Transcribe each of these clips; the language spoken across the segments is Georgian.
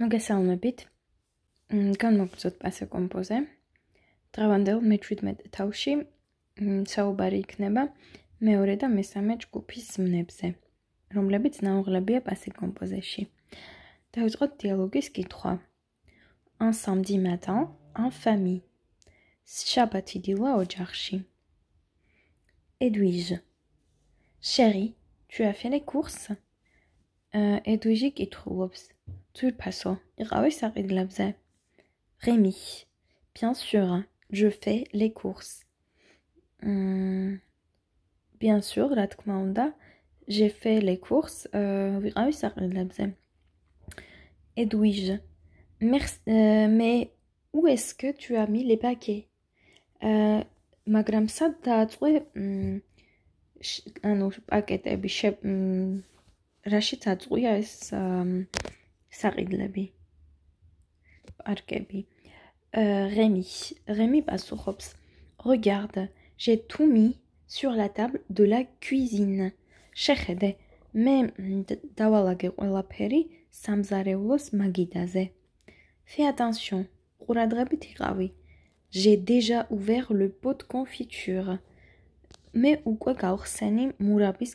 მოგესალმებით. განმოგვწოდეთ პასე კომპოზე. დღევანდელ 17 თავში საუბარი იქნება მეორე და მესამე ჯგუფის ზმნებზე, რომლებიც ნაუღლებია პასე კომპოზეში. დაიწყოთ დიალოგის კითხვა. Un samedi matin, en famille. Shabbat dilwa ojakhshi. Edwige. Chérie, tu as fait les courses? et euh, doug je t'rouvez tout le pasant, et ah bien sûr, hein, je fais les courses. Hmm. bien sûr, la j'ai fait les courses. raouichar euh, ah et glabze. edouige. merci. Euh, mais, où est-ce que tu as mis les paquets? ma gram sartat, trouvé hmm, un autre paquet, épice. Eh Rachid a trouvé Arkebi Remi euh, Rémi, Rémi regarde, j'ai tout mis sur la table de la cuisine. Chechede, mais péri, peri, samzareulos magidaze. Fais attention, ouradrebitigawi. J'ai déjà ouvert le pot de confiture. Mais ou quoi murabis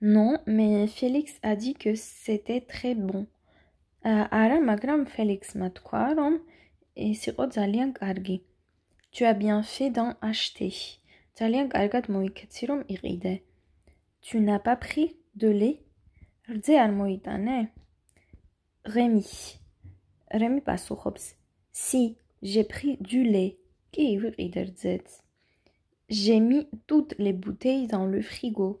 Non, mais Félix a dit que c'était très bon. Euh, ara magram Félix matquarum et si zalian gargi. Tu as bien fait d'en acheter. Zalian gargat moikatsirum iride. Tu n'as pas pris de lait Rdze al moitane. Rémi. Rémi pasuchobs. Si, j'ai pris du lait. J'ai mis toutes les bouteilles dans le frigo.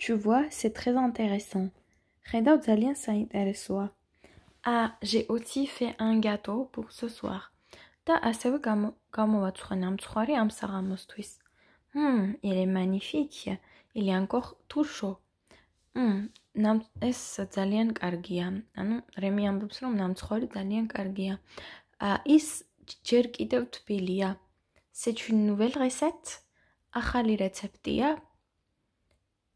Tu vois, c'est très intéressant. Reda Zalian, ça intérressera. Ah, j'ai aussi fait un gâteau pour ce soir. T'a assez ah, vu comment comment on va te ramener Hm, il est magnifique. Il est encore tout chaud. Hm, non, c'est Zalian Kargia, non? Remis en bouteille, non? Zalian Kargia. Ah, is cherk ida utpilia. C'est une nouvelle recette? Achal receptia.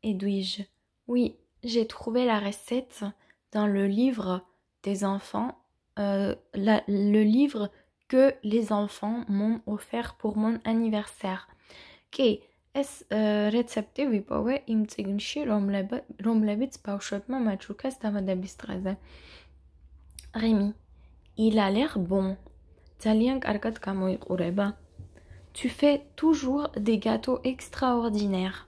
Edwige. Oui, j'ai trouvé la recette dans le livre des enfants, euh, le livre que les enfants m'ont offert pour mon anniversaire. Okay. Es recepti vipove ვიპოვე იმ წიგნში, რომლება, რომლებიც ბავშვებმა მაჩუკას დამადების დღეზე. Rémi, il a l'air bon. ძალიან კარგად გამოიყურება. Tu fais toujours des gâteaux extraordinaires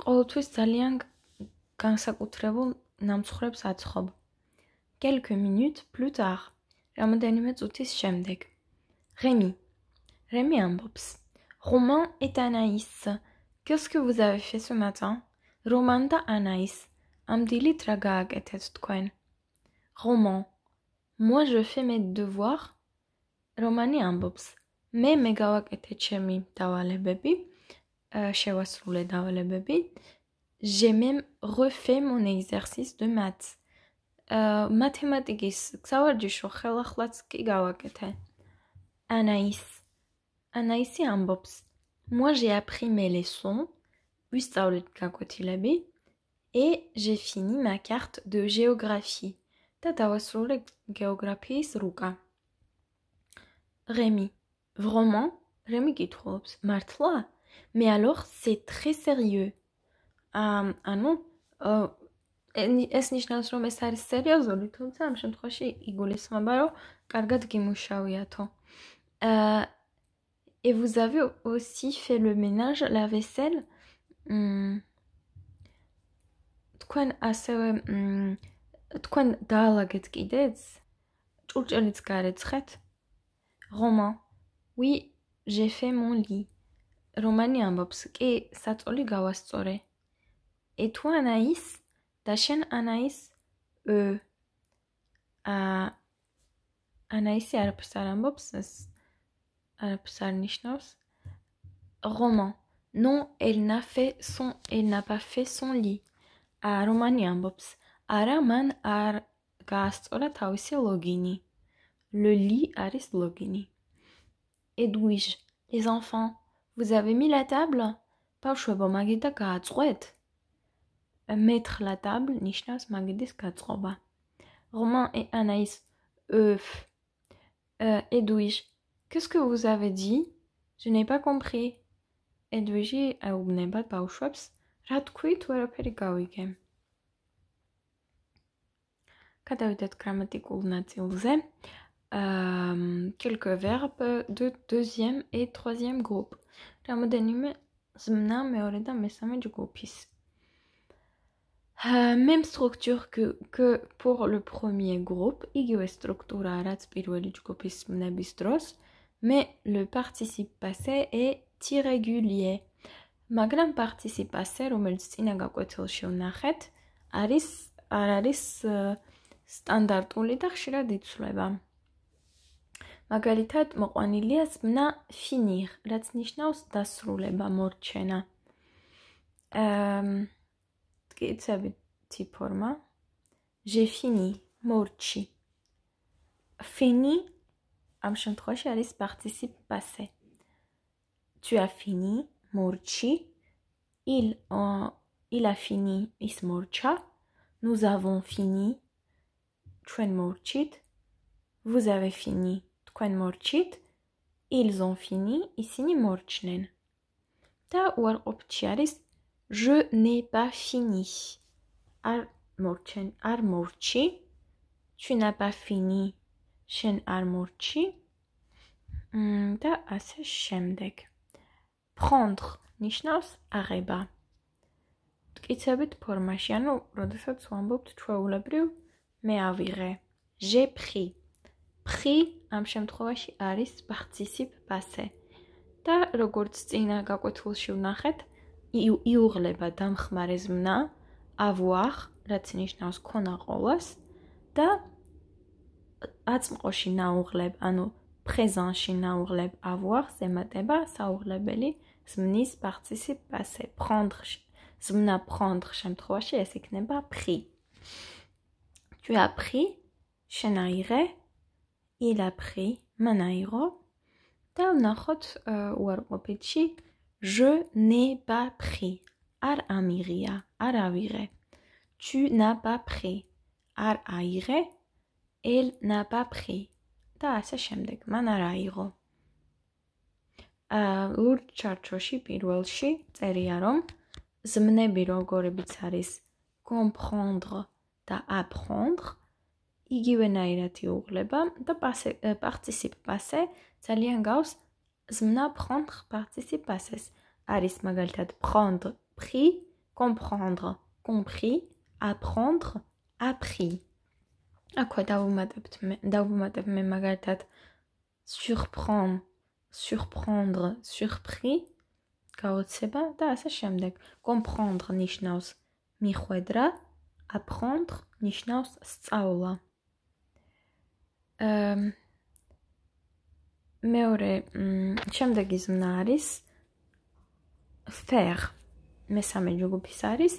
ყოველთვის ძალიან განსაკუთრებულ ნამცხრებს აცხობ. Quelques minutes plus tard. რამოდენიმე წუთის შემდეგ. Rémi. Rémi ambops. Romain et Anaïs. Qu'est-ce que vous avez fait ce matin? Romain da Anaïs. Amdili traga agetet tkwen. Romain. Moi je fais mes devoirs. Romani ambops. Me megawak etet chemi tawale bebi. Euh, შევასრულე დავალებები. Je même refait mon exercice de maths. э математикис ксаварჯიშო ხელახლაც კი გავაკეთე. Anaïs. Anaïs y ambops. Moi j'ai appris mes leçons. ვისწავლეთ გაკვეთილები. Et j'ai fini ma carte de géographie. და დავასრულე გეოგრაფიის რუკა. Rémi. Vraiment? Rémi qui trouve. Martla? Mais alors, c'est très sérieux. Euh, ah, non euh, Est-ce que je suis sérieux Je suis très Je suis très Je suis Je suis Et vous avez aussi fait le ménage, la vaisselle Je suis très un Je suis un Romain, oui, j'ai fait mon lit. რომანი ამბობს, კი, საწოლი გავასწორე. ეთუანაის და შენ ანაის ა ანაისი არაფერს არ ამბობს, ეს არაფერს არ ნიშნავს. რომან. ნო, ელი ნა ფე სონ, ელი ნა პა ფე სონ ლი. ა რომანი ამბობს, არა მან არ გაასწორა თავისი ლოგინი. ლე ლი არის ლოგინი. ედუიჟ, ლეს ანფანს Vous avez mis la table? ბავშვებო, მაგით და გააწყვეთ. Mettre la table ნიშნავს მაგიდის გაწყობა. Romain et Anaïs euh euh Edwige, qu'est-ce que vous avez dit? Je n'ai pas compris. Edwige აუბნებად ბავშვებს, რა თქვი, თუ არაფერი გავიგე. გადავიდეთ გრამატიკულ ნაწილზე. Euh, quelques verbes de deuxième et troisième groupe. la du euh, même structure que, que pour le premier groupe, igwe structure rats pirueli du mais le participe passé est irrégulier. ma grande participe passé aris aris euh, standard მაგალითად მოყვანილია სმნა finir, რაც ნიშნავს დასრულება, მორჩენა. აა კიცები ფორმა j'ai fini, morchi. fini ამ შემთხვევაში არის participe passé. tu as fini, morchi. il euh, il a fini, is morcha. nous avons fini, ჩვენ მორჩით. vous avez fini თქვენ მორჩით ils ont fini ისინი მორჩნენ და უარყოფითი არის je n'ai pas fini არ მორჩენ არ მორჩი tu n'as pas fini შენ არ მორჩი და ასე შემდეგ prendre ნიშნავს აღება მტკიცებით ფორმაში ანუ როდესაც ვამბობთ ჩვეულებრივ მე ავიღე j'ai pris pris ამ შემთხვევაში არის ბახცისიფ ბასე. და როგორც წინა გაკვეთილში ვნახეთ, იუღლება დამხმარე ზმნა avoir, რაც ნიშნავს ქონა ყოვას და აწმყოში ნაუღლებ, ანუ présentში ნაუღლებ avoir, ზემატება საუღლებელი ზმნის ბახცისიფ ბასე. prendre ზმნა prendre შემთხვევაში ეს იქნება pris. tu as pris შენ აიღე il a pris mon aéro და ნახოთ უარყოფითში je n'ai pas pris ar amiria ar avire tu n'as pas pris ar aire elle n'a pas pris და ასე შემდეგ მან არ აიღო ა ლურჯ ჩარჩოში პირველში წერია რომ ზმნები როგორებიც არის comprendre და apprendre იგივენაირად იუღლება და პასე პარტიციპასე ძალიან გავს ზმნა პრონდრ პარტიციპასეს არის მაგალითად პრონდრ პრი კომპრენდრ კომპრი აპრენდრ აპრი აკვა დავუმატებთ მე დავუმატებ მე მაგალითად surprend surprendre surpris გაოცება და ასე შემდეგ comprendre ნიშნავს მიხვედრა apprendre ნიშნავს სწავლა მეორე შემდეგი ზმნა არის ფერ მესამე ჯგუფის არის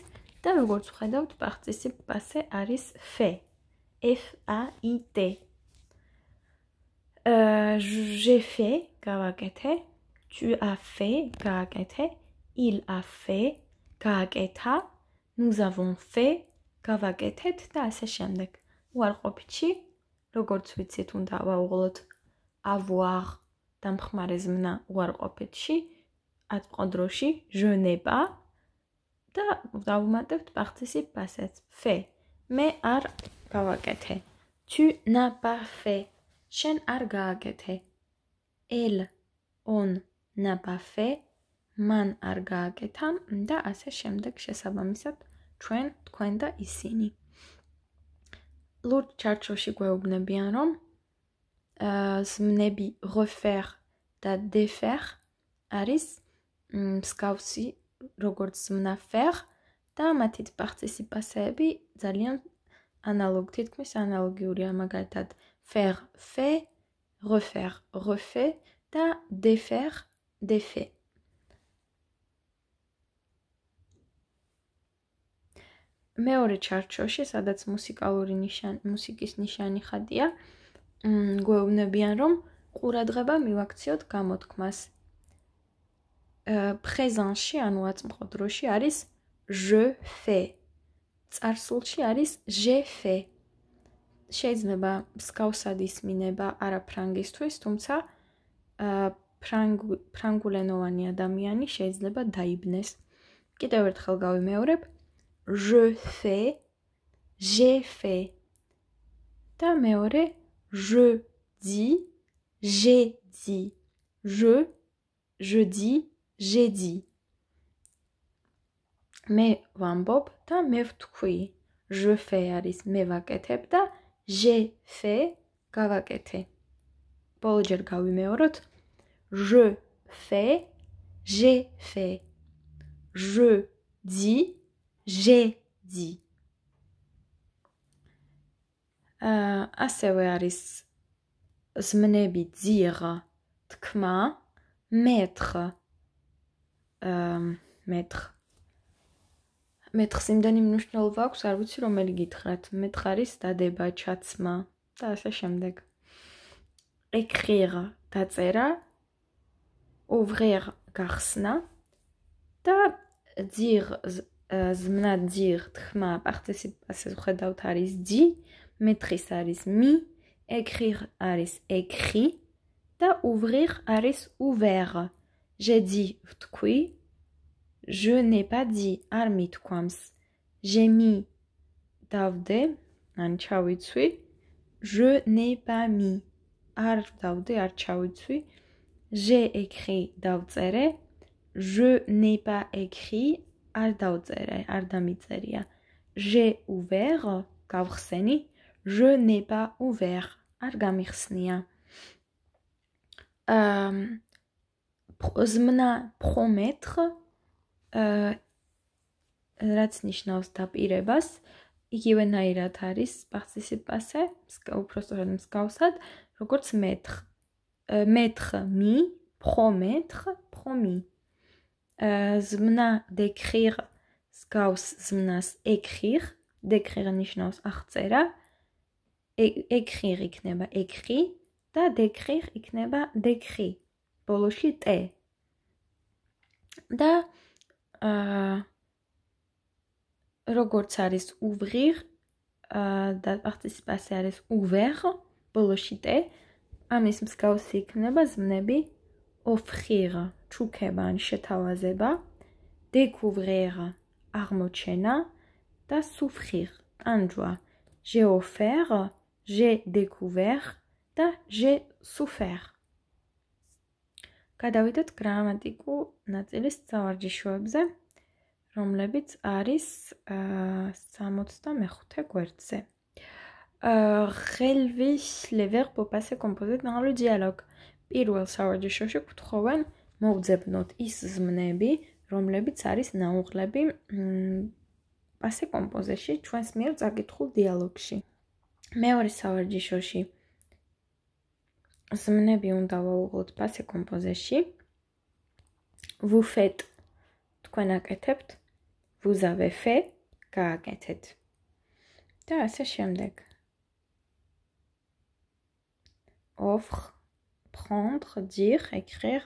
და როგორც ხედავთ პახწისი პასე არის ფე f a i t euh j'ai fait gaakete tu as fait gaakete il a fait gaaketa nous avons fait gaaketet და ასე შემდეგ უარყოფითში როგორც ვიცით, უნდა ვაუღოთ avoir დამხმარე ზმნა უარყოფითში, ადყოდროში ჟონება და დავუმატებთ პარტიცი პასეც ფე. მე არ გავაკეთე. tu n'as pas fait. შენ არ გააკეთე. elle on n'a pas fait. man არ გააკეთა და ასე შემდეგ შესაბამისად ჩვენ თქვენ და ისინი ლურჯ ჩარჩოში გვეუბნებიან რომ э смнеби refaire და défaire არის მსგავსი როგორც смна faire და მათი პარტიციპაციები ძალიან аналог თითქმის аналогიურია მაგალითად faire fait refaire refait და défaire défait მეორე ჩარჩოში, სადაც მუსიკალური ნიშანი, მუსიკის ნიშანი ხადია, მ გვეუბნებიან, რომ ყურადღება მივაქციოთ გამოთქმას. э презенში ანუ აწმყო დროში არის je fais. წარსულში არის je fais. შეიძლება სკავსად ისმინება არა ფრანგისტვის, თუმცა ფრანგ ფრანგულენოვანი ადამიანი შეიძლება დაიბნეს. კიდევ ერთხელ გავიმეორებ, je fais j'ai fait და მეორე je dis j'ai dit je je dis j'ai dit მე ვამბობ და მე ვთქვი je fais არის მე ვაკეთებ და j'ai fait გავაკეთე ბოლოჯერ გავიმეოროთ je fais j'ai fait je dis jeudi. აა ასევე არის ზმნები dire, თქმა, mettre. აა mettre. mettre სიმდანი მნიშვნელობა აქვს, არ ვიცი რომელი გითხრათ. mettre არის დადება, ჩაცმა და ასე შემდეგ. écrire, დაწერა. ouvrir, გახსნა. და dire ზმნა ძიღ თქმა პარტიციპაციას ხედავთ არის ძი მეტრის არის მი ეკრირ არის ეკრი და უვრირ არის უვერ ჟე დი თქვი ჟე ნე პა დი არ მითქვამს ჟე მი დავდე ან ჩავიცვი ჟე ნე პა მი არ დავდე არ ჩავიცვი ჟე ეკრი დავწერე ჟე ნე პა ეკრი არ დაუწერე, არ დამიწერია. Je ouvert, გავხსენი. Je n'ai pas ouvert. არ გამიხსნია. Um prozmna promettre э რაც ნიშნავს დაპირებას, იგივე ნაირად არის participe, უბრალოდ მსგავსად, როგორც mettre. mettre mi promettre promis ზმნა დეკრირ სკაუს ზმნას ეკრირ დეკრირ ნიშნავს აღწერა ეკრირ იქნება ეკრი და დეკრირ იქნება დეკრი ბოლოში ტ და აა როგორც არის უვღირ და პარტიციპაცია არის უვერ ბოლოში ტ ამის მსგავსი იქნება ზმნები ოფხირ ჩუქება ან შეთავაზება, découvrir armochena და souffrir tanjoa. J'ai offert, j'ai découvert და j'ai souffert. გადავიდეთ გრამატიკულ ნაწილის სავარჯიშოებზე, რომლებიც არის 65 გვერდზე. Euh relever les verbes au passé composé dans le dialogue. პირველ სავარჯიშოში გვთხოვენ მოუძებნოთ ის ზმნები, რომლებიც არის ნაუღლები პასე კომპოზიციაში ჩვენს მიერ წაკითხულ დიალოგში. მეორე სავარჯიშოში ზმნები უნდა ვაუღოთ პასე კომპოზიციაში. Vous faites თქვენ აკეთებთ. Vous avez fait გააკეთეთ. და ასე შემდეგ. offre prendre dire écrire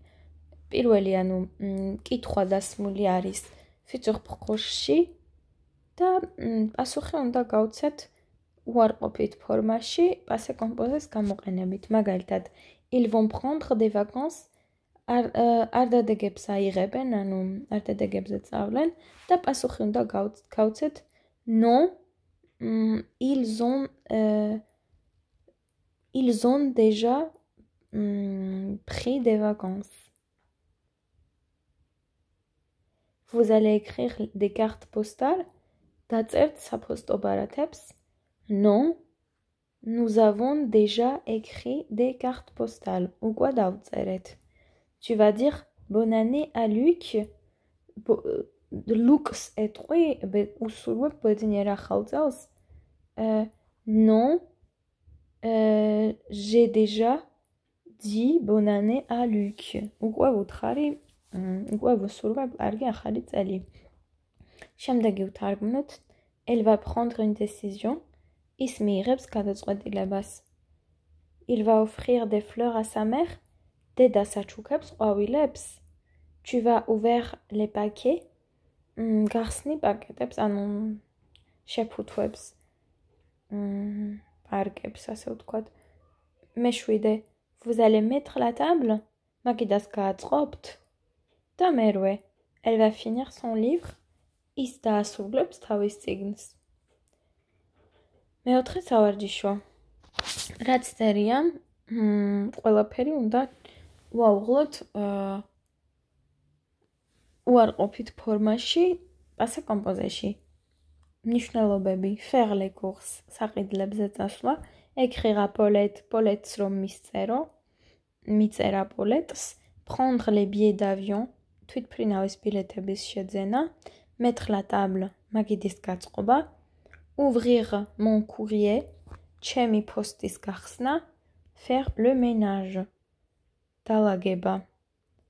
პირველი ანუ კითხვა დასმული არის ფიცოხფხოში და პასუხი უნდა გავცეთ უარყოფით ფორმაში პასე კომპოზეს გამოყენებით მაგალითად il vont prendre des vacances არ არ დადეგებს აიღებენ ანუ არ დადეგებზე წავლენ და პასუხი უნდა გავცეთ no ils ont ils ont déjà pris des vacances vous allez écrire des cartes postales Datzert Non, nous avons déjà écrit des cartes postales. Ou quoi Tu vas dire Bonne année à Luc. Euh, Lux est ben, ben, euh, Non, euh, j'ai déjà dit bonne année à Luc. Ou quoi vous უკვე ვსურვებ კარგი ახალი წელი. შემდეგი ვთარგმნოთ. Elle va prendre une décision. Ის მიიღებს გადაწყვეტილებას. Il va offrir des fleurs à sa mère. Деда საჩუქებს ყვავილებს. Tu vas ouvrir les paquets? მ გახსნი პაკეტებს, ანუ შეფუთვებს. მ პარკებს, ასე ვთქვათ. მე შვიდე. Vous allez mettre la table? მაგიდას გააწყობთ? და მერვე elle va finir son livre ის დაასრულებს თავის წიგნს მეოთხე სავარჯიშო რაც წერია მ ყველაფერი უნდა უაღლოთ უარყოფით ფორმაში პასე კომპოზეში ნიშნულობები faire les courses საყიდლებზე წასვლა écrire à Paulette Paulette რომ მისწერო მიწერა პოლეტს prendre les billets d'avion tout prina ospilete bischiazena, mettre la table, magidis katroba, ouvrir mon courrier, chemi postis karsna, faire le ménage. Talageba.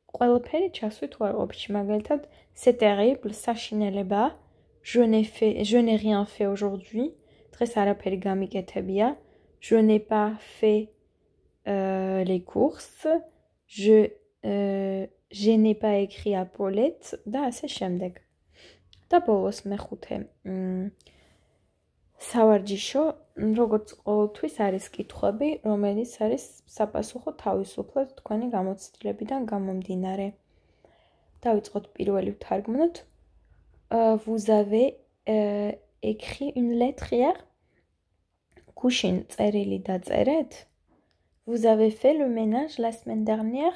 Qualperi chasutuar opchimagaltad, c'est terrible, sachineleba, je n'ai fait, je n'ai rien fait aujourd'hui, très arapeligamiketabia, je n'ai pas fait euh, les courses, je. Euh, je n'ai pas écrit à Paulette და ასე შემდეგ. და ბოლოს მეხუთე სავარჯიშო, როგორც ყოველთვის არის კითხები, რომელიც არის საპასუხო თავისუფლად თქვენი გამოცდილებიდან გამომდინარე. დავიწყოთ პირველი თარგმნით. Vous avez écrit une lettre hier? Кушин წერილი დაწერეთ? Vous avez fait le ménage la semaine dernière?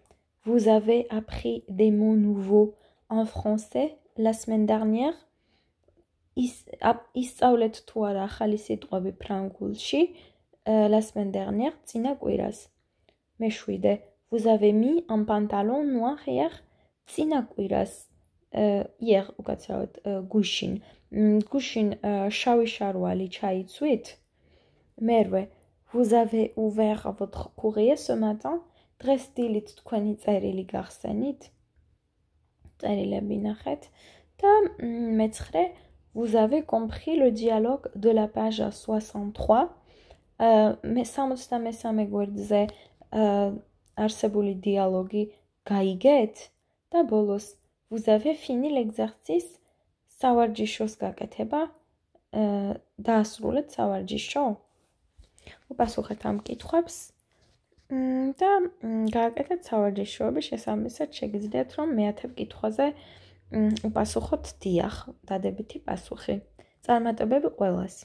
Vous avez appris des mots nouveaux en français la semaine dernière. استولت توارا ah, euh, la semaine dernière Tina كويراس vous avez mis un pantalon noir hier Tina كويراس euh, hier ou euh, gushin mm, gushin شاوي شاروا لي تشاي vous avez ouvert votre courrier ce matin დღეს დილით თქვენი წერილი გახსენით. წერილები ნახეთ და მეცხრე vous avez compris le dialogue de la page 63. э მე 63-ე გვერდზე э არსებული დიალოგი გაიგეთ და ბოლოს vous avez fini l'exercice სავარჯიშოს გაკეთება э დაასრულეთ სავარჯიშო. უპასუხეთ ამ კითხვებს. და გააკეთეთ სავარჯიშოები შესაბამისად შეგიძლიათ რომ მეათე კითხვაზე უპასუხოთ დიახ, დადებითი პასუხი. წარმატებები ყველას.